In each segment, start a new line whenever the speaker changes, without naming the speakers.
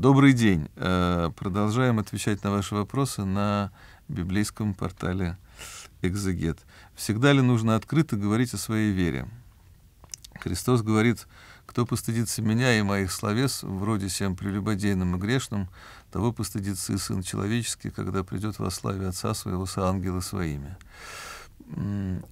Добрый день. Э, продолжаем отвечать на ваши вопросы на библейском портале «Экзегет». Всегда ли нужно открыто говорить о своей вере? Христос говорит, кто постыдится меня и моих словес, вроде всем прелюбодейным и грешным, того постыдится и Сын Человеческий, когда придет во славе Отца Своего с ангелы своими.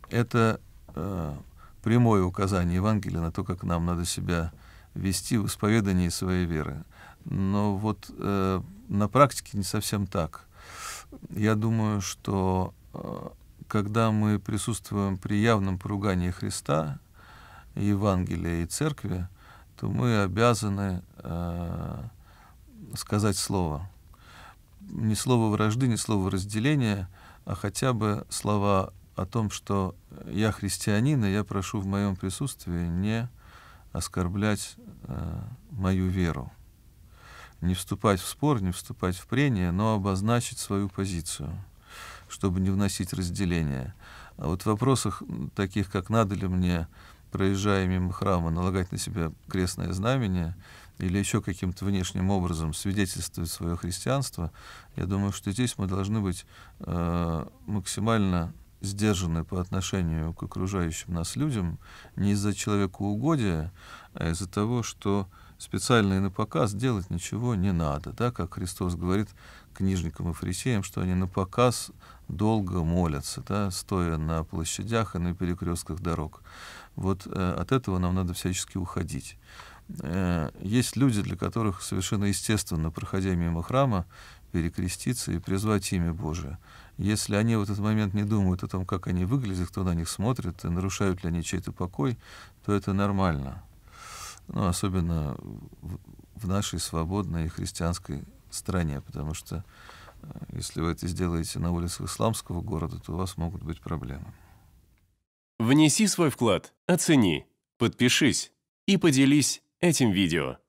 Это э, прямое указание Евангелия на то, как нам надо себя вести в исповедании своей веры но вот э, на практике не совсем так. Я думаю, что э, когда мы присутствуем при явном поругании Христа, Евангелия и Церкви, то мы обязаны э, сказать слово. Не слово вражды, не слово разделения, а хотя бы слова о том, что я христианин, и я прошу в моем присутствии не оскорблять э, мою веру не вступать в спор, не вступать в прения, но обозначить свою позицию, чтобы не вносить разделения. А вот в вопросах таких, как надо ли мне, проезжая мимо храма, налагать на себя крестное знамение или еще каким-то внешним образом свидетельствовать свое христианство, я думаю, что здесь мы должны быть э, максимально сдержаны по отношению к окружающим нас людям не из-за человека угодия, а из-за того, что специальные на показ делать ничего не надо, да, как Христос говорит книжникам и фарисеям, что они на показ долго молятся, да, стоя на площадях и на перекрестках дорог. Вот э, от этого нам надо всячески уходить. Э, есть люди, для которых совершенно естественно, проходя мимо храма, перекреститься и призвать имя Божие. Если они в этот момент не думают о том, как они выглядят, кто на них смотрит, и нарушают ли они чей-то покой, то это нормально ну, особенно в нашей свободной христианской стране, потому что э, если вы это сделаете на улицах исламского города, то у вас могут быть проблемы. Внеси свой вклад, оцени, подпишись и поделись этим видео.